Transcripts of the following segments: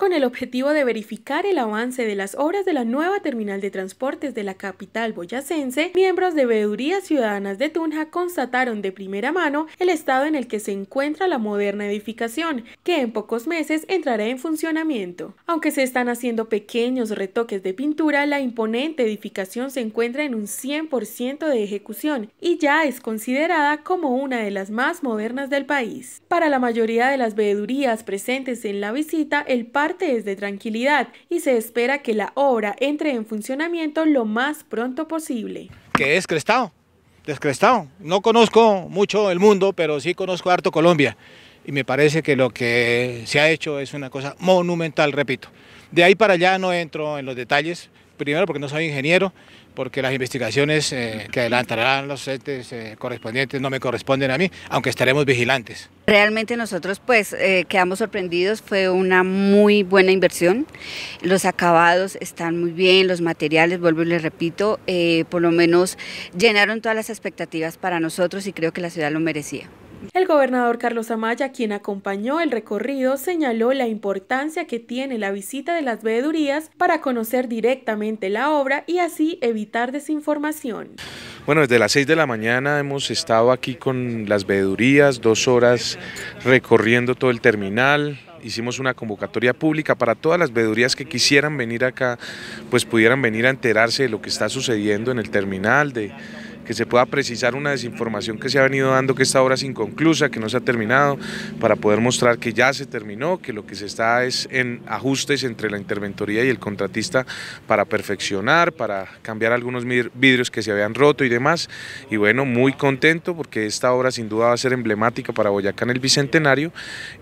con el objetivo de verificar el avance de las obras de la nueva terminal de transportes de la capital boyacense, miembros de Veedurías Ciudadanas de Tunja constataron de primera mano el estado en el que se encuentra la moderna edificación, que en pocos meses entrará en funcionamiento. Aunque se están haciendo pequeños retoques de pintura, la imponente edificación se encuentra en un 100% de ejecución y ya es considerada como una de las más modernas del país. Para la mayoría de las veedurías presentes en la visita, el parque de tranquilidad y se espera que la obra entre en funcionamiento lo más pronto posible. que es Crestado? Descrestado. No conozco mucho el mundo, pero sí conozco harto Colombia y me parece que lo que se ha hecho es una cosa monumental, repito. De ahí para allá no entro en los detalles, primero porque no soy ingeniero, porque las investigaciones eh, que adelantarán los entes eh, correspondientes no me corresponden a mí, aunque estaremos vigilantes. Realmente nosotros pues eh, quedamos sorprendidos, fue una muy buena inversión, los acabados están muy bien, los materiales, vuelvo y les repito, por lo menos llenaron todas las expectativas para nosotros y creo que la ciudad lo merecía. El gobernador Carlos Amaya, quien acompañó el recorrido, señaló la importancia que tiene la visita de las veedurías para conocer directamente la obra y así evitar desinformación. Bueno, desde las 6 de la mañana hemos estado aquí con las veedurías, dos horas recorriendo todo el terminal, hicimos una convocatoria pública para todas las veedurías que quisieran venir acá, pues pudieran venir a enterarse de lo que está sucediendo en el terminal, de que se pueda precisar una desinformación que se ha venido dando, que esta obra es inconclusa, que no se ha terminado, para poder mostrar que ya se terminó, que lo que se está es en ajustes entre la interventoría y el contratista para perfeccionar, para cambiar algunos vidrios que se habían roto y demás. Y bueno, muy contento porque esta obra sin duda va a ser emblemática para Boyacán el Bicentenario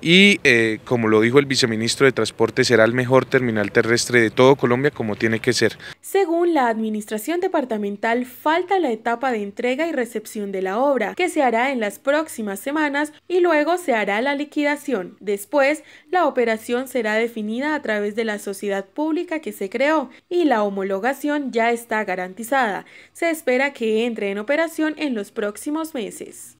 y eh, como lo dijo el viceministro de Transporte, será el mejor terminal terrestre de todo Colombia como tiene que ser. Según la administración departamental, falta la etapa de entrega y recepción de la obra, que se hará en las próximas semanas y luego se hará la liquidación. Después, la operación será definida a través de la sociedad pública que se creó y la homologación ya está garantizada. Se espera que entre en operación en los próximos meses.